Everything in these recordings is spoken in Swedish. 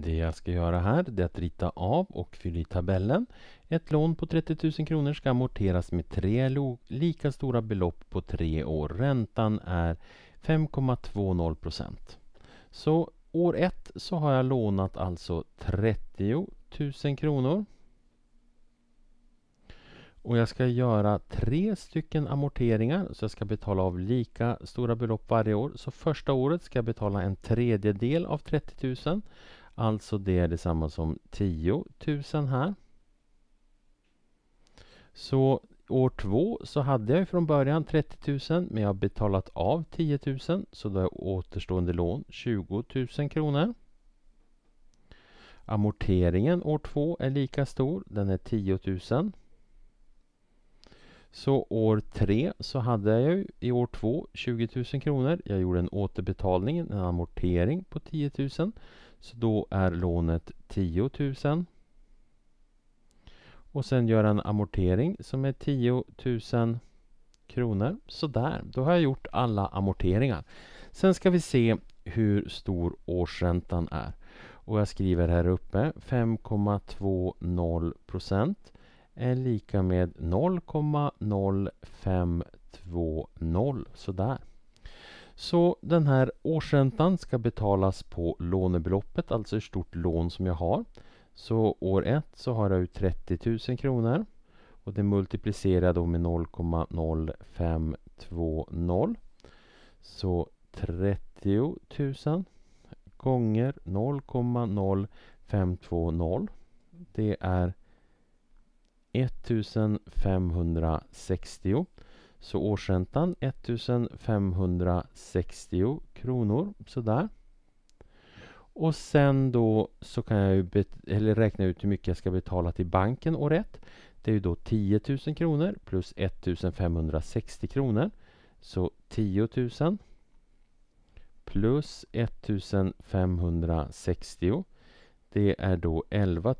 Det jag ska göra här är att rita av och fylla i tabellen. Ett lån på 30 000 kronor ska amorteras med tre lika stora belopp på tre år. Räntan är 5,20 procent. Så år ett så har jag lånat alltså 30 000 kronor. Och jag ska göra tre stycken amorteringar så jag ska betala av lika stora belopp varje år. Så första året ska jag betala en tredjedel av 30 000. Alltså det är detsamma som 10 000 här. Så år två så hade jag från början 30 000 men jag har betalat av 10 000 så då har återstående lån 20 000 kronor. Amorteringen år två är lika stor, den är 10 000. Så år tre så hade jag ju i år två 20 000 kronor. Jag gjorde en återbetalning, en amortering på 10 000. Så då är lånet 10 000. Och sen gör en amortering som är 10 000 kronor. Sådär, då har jag gjort alla amorteringar. Sen ska vi se hur stor årsräntan är. Och jag skriver här uppe 5,20 procent är lika med 0,0520. Sådär. Så den här årsräntan ska betalas på lånebeloppet, alltså hur stort lån som jag har. Så år 1 så har jag 30 000 kronor och det multiplicerar då med 0,0520. Så 30 000 gånger 0,0520 det är 1560 så årsräntan 1560 kronor sådär. Och sen då så kan jag ju eller räkna ut hur mycket jag ska betala till banken år ett. Det är ju då 10 000 kronor plus 1560 kronor. Så 10 000 plus 1560 det är då 11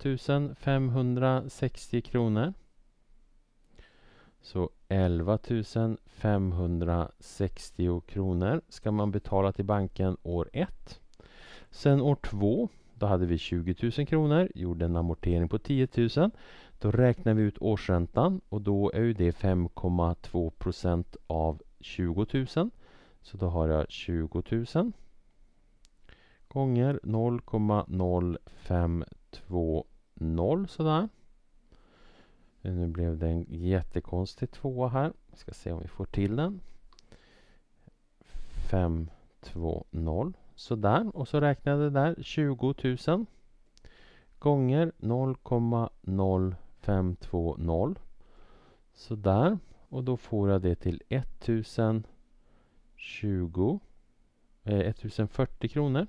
560 kronor. Så 11 560 kronor ska man betala till banken år 1. Sen år 2, då hade vi 20 000 kronor, gjorde en amortering på 10 000. Då räknar vi ut årsräntan och då är ju det 5,2 procent av 20 000. Så då har jag 20 000 gånger 0,0520 sådär. Eh, nu blev det en jättekonstig tvåa här. Vi ska se om vi får till den. 520 sådär och så räknade det där 20 000 gånger 0,0520 sådär och då får jag det till 1020 eh, 1040 kronor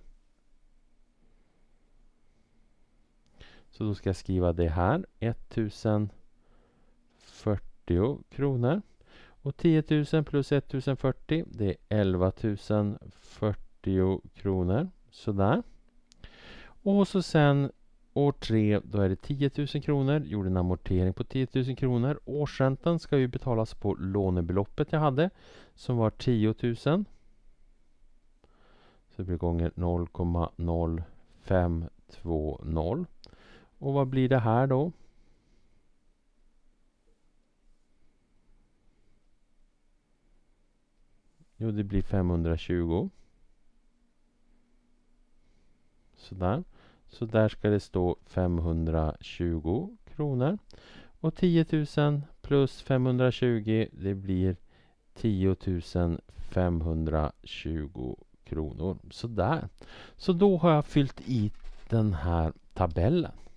Så då ska jag skriva det här. 1040 kronor. Och 10 000 plus 1040 det är 11 040 kronor. Sådär. Och så sen år 3 då är det 10 000 kronor. Gjorde en amortering på 10 000 kronor. Årsräntan ska ju betalas på lånebeloppet jag hade som var 10 000. Så det blir gånger 0,0520. Och vad blir det här då? Jo, det blir 520. Sådär. Så där ska det stå 520 kronor. Och 10 000 plus 520 det blir 10 520 kronor. Sådär. Så då har jag fyllt i den här tabellen.